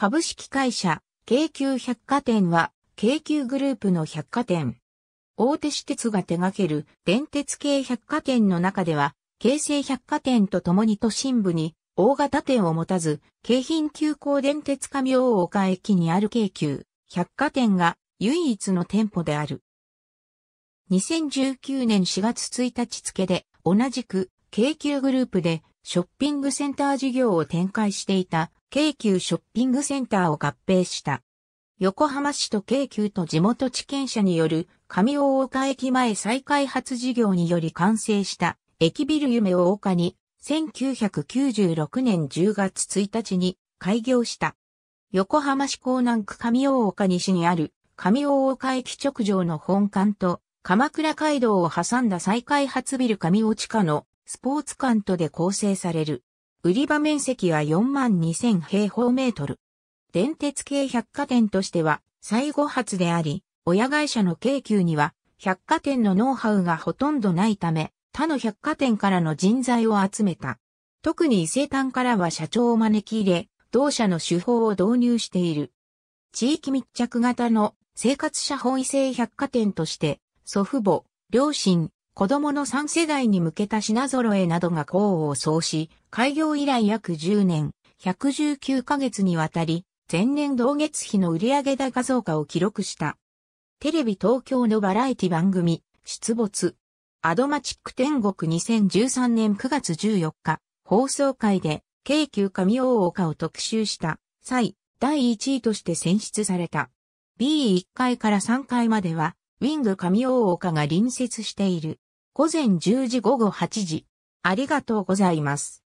株式会社、京急百貨店は、京急グループの百貨店。大手私鉄が手掛ける電鉄系百貨店の中では、京成百貨店と共に都心部に大型店を持たず、京浜急行電鉄上大岡駅にある京急百貨店が唯一の店舗である。2019年4月1日付で、同じく京急グループでショッピングセンター事業を展開していた京急ショッピングセンターを合併した。横浜市と京急と地元地権者による上大岡駅前再開発事業により完成した駅ビル夢大岡に1996年10月1日に開業した。横浜市港南区上大岡西にある上大岡駅直上の本館と鎌倉街道を挟んだ再開発ビル上大地下のスポーツ館とで構成される売り場面積は4万2000平方メートル。電鉄系百貨店としては最後発であり、親会社の京急には百貨店のノウハウがほとんどないため、他の百貨店からの人材を集めた。特に伊勢丹からは社長を招き入れ、同社の手法を導入している。地域密着型の生活者本位性百貨店として、祖父母、両親、子供の3世代に向けた品揃えなどが功を奏し、開業以来約10年、119ヶ月にわたり、前年同月比の売上高増加を記録した。テレビ東京のバラエティ番組、出没。アドマチック天国2013年9月14日、放送会で、京急神大岡を特集した際、第1位として選出された。B1 階から3階までは、ウィング神大岡が隣接している。午前10時午後8時。ありがとうございます。